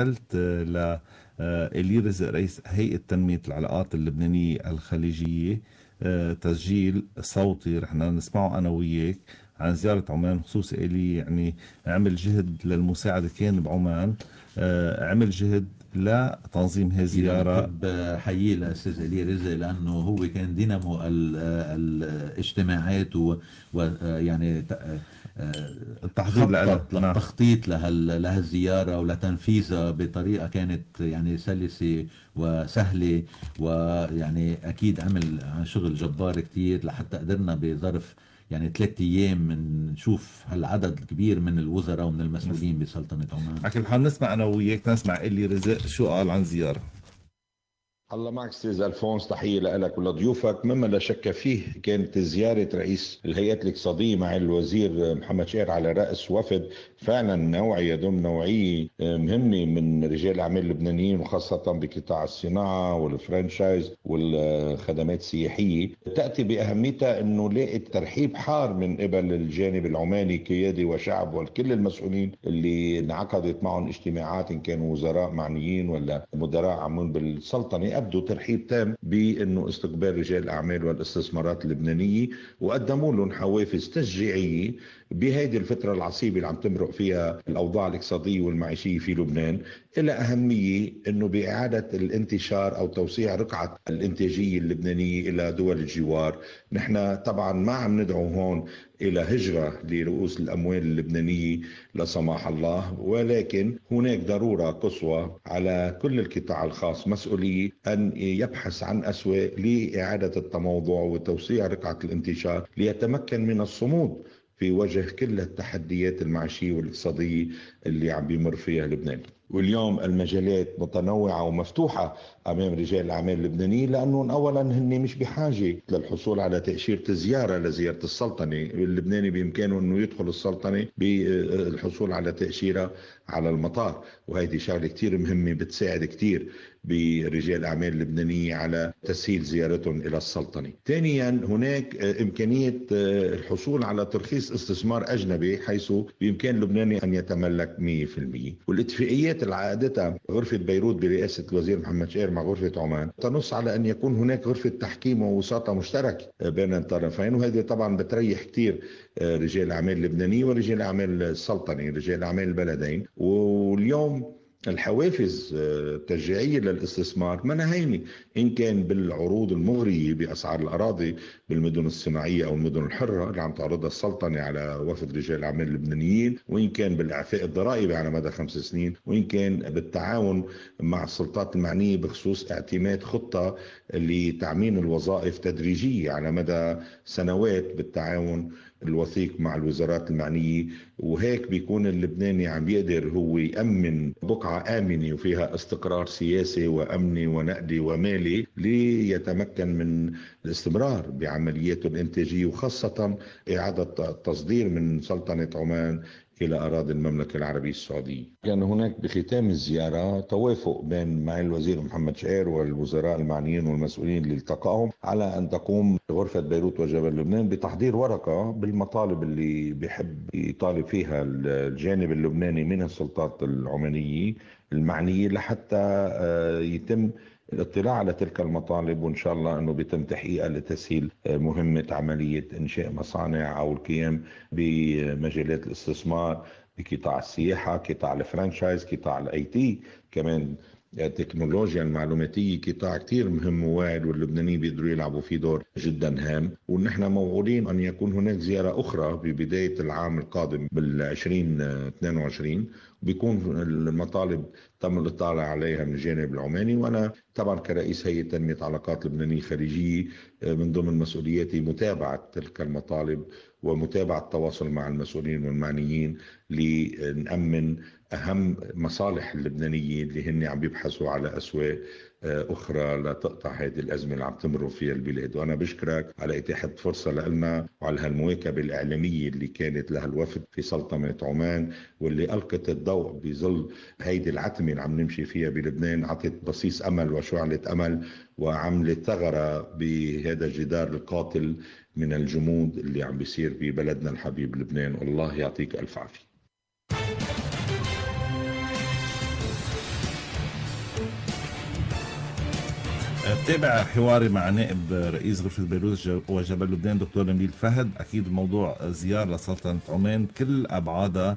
قلت آه، آه، رزق رئيس هيئة تنمية العلاقات اللبنانية الخليجية آه، تسجيل صوتي رحنا نسمعه أنا وياك عن زيارة عمان خصوصي إلي يعني عمل جهد للمساعدة كان بعمان عمل جهد لتنظيم هذه الزيارة بحب حيي الأستاذ الي رزق لأنه هو كان دينامو الاجتماعات ويعني آه، التحضير لها التخطيط نعم. لهالزياره ولتنفيذها بطريقه كانت يعني سلسه وسهله ويعني اكيد عمل شغل جبار كثير لحتى قدرنا بظرف يعني ثلاث ايام نشوف هالعدد الكبير من الوزراء ومن المسؤولين بسلطنه عمان على كل حال نسمع انا وياك نسمع اللي رزق شو قال عن زياره الله معك استاذ الفونس تحيه لك ولضيوفك مما لا شك فيه كانت زياره رئيس الهيئات الاقتصاديه مع الوزير محمد شاعر على راس وفد فعلا نوعي يضم نوعيه مهمه من رجال الاعمال اللبنانيين وخاصه بقطاع الصناعه والفرانشايز والخدمات السياحيه تاتي باهميتها انه لقت ترحيب حار من قبل الجانب العماني كيادي وشعب وكل المسؤولين اللي انعقدت معهم اجتماعات ان كانوا وزراء معنيين ولا مدراء عمون بالسلطنه تحدوا ترحيب تام بانه استقبال رجال الاعمال والاستثمارات اللبنانيه وقدموا لهم حوافز تشجيعيه بهيدي الفترة العصيبة اللي عم تمرق فيها الأوضاع الاقتصادية والمعيشية في لبنان الى أهمية أنه بإعادة الانتشار أو توسيع رقعة الإنتاجية اللبنانية إلى دول الجوار نحن طبعا ما عم ندعو هون إلى هجرة لرؤوس الأموال اللبنانية لا سمح الله ولكن هناك ضرورة قصوى على كل القطاع الخاص مسؤولية أن يبحث عن أسواق لإعادة التموضع وتوسيع رقعة الانتشار ليتمكن من الصمود في وجه كل التحديات المعيشية والاقتصادية اللي عم بيمر فيها لبنان واليوم المجالات متنوعة ومفتوحة أمام رجال الأعمال اللبنانيين لأنهم أولا هن مش بحاجة للحصول على تأشيرة زيارة لزيارة السلطنة اللبناني بإمكانه أنه يدخل السلطنة بالحصول على تأشيرة على المطار وهذه شغلة كتير مهمة بتساعد كتير برجال أعمال لبنانية على تسهيل زيارتهم إلى السلطنة ثانيا هناك آه، إمكانية آه، الحصول على ترخيص استثمار أجنبي حيث بإمكان لبناني أن يتملك 100% والاتفاقيات اللي عقدتها غرفة بيروت برئاسة الوزير محمد شاير مع غرفة عمان تنص على أن يكون هناك غرفة تحكيم ووساطة مشتركة بين الطرفين وهذه طبعا بتريح كثير آه، رجال أعمال لبنانية ورجال أعمال السلطنة رجال أعمال البلدين واليوم الحوافز التشجيعيه آه، للاستثمار منا هينة ان كان بالعروض المغريه باسعار الاراضي بالمدن الصناعيه او المدن الحره اللي عم تعرضها السلطنه على وفد رجال الاعمال اللبنانيين وان كان بالاعفاء الضرائبي على مدى خمس سنين وان كان بالتعاون مع السلطات المعنيه بخصوص اعتماد خطه لتعميم الوظائف تدريجيه على مدى سنوات بالتعاون الوثيق مع الوزارات المعنية وهيك بيكون اللبناني عم يقدر هو يأمن بقعة آمنة وفيها استقرار سياسي وأمني ونقدي ومالي ليتمكن من الاستمرار بعملياته الإنتاجية وخاصة إعادة التصدير من سلطنة عمان إلى أراضي المملكة العربية السعودية كان يعني هناك بختام الزيارة توافق بين معالي الوزير محمد شعير والوزراء المعنيين والمسؤولين اللي التقاهم على أن تقوم غرفة بيروت وجبل لبنان بتحضير ورقة بالمطالب اللي بيحب يطالب فيها الجانب اللبناني من السلطات العمانية المعنية لحتى آه، يتم الاطلاع على تلك المطالب وان شاء الله انه بيتم تحقيقها لتسهيل آه، مهمه عمليه انشاء مصانع او القيام بمجالات الاستثمار بقطاع السياحه، قطاع الفرنشايز، قطاع الاي تي، كمان التكنولوجيا المعلوماتية قطاع كتير مهم وواعد واللبنانيين بيقدروا يلعبوا فيه دور جدا هام ونحن موعودين أن يكون هناك زيارة أخرى ببداية العام القادم بال 2022 بيكون المطالب تم الاطلاع عليها من الجانب العماني وانا طبعا كرئيس هيئه تنميه علاقات لبنانيه خارجيه آه، من ضمن مسؤولياتي متابعه تلك المطالب ومتابعه التواصل مع المسؤولين والمعنيين لنامن اهم مصالح اللبنانيين اللي هن عم يبحثوا على اسواق اخرى لتقطع هذه الازمه اللي عم تمر فيها البلاد وانا بشكرك على اتاحه فرصه لنا وعلى هالمواكبه الاعلاميه اللي كانت لها الوفد في سلطنه عمان واللي القت الضوء بظل هيدي العتمه اللي عم نمشي فيها بلبنان عطت بصيص امل وشعله امل وعملت ثغره بهذا الجدار القاتل من الجمود اللي عم بيصير ببلدنا الحبيب لبنان والله يعطيك الف عافيه تابع حواري مع نائب رئيس غرفة بيروت وجبل لبنان دكتور نبيل فهد أكيد موضوع زيارة لسلطنة عمان كل أبعادها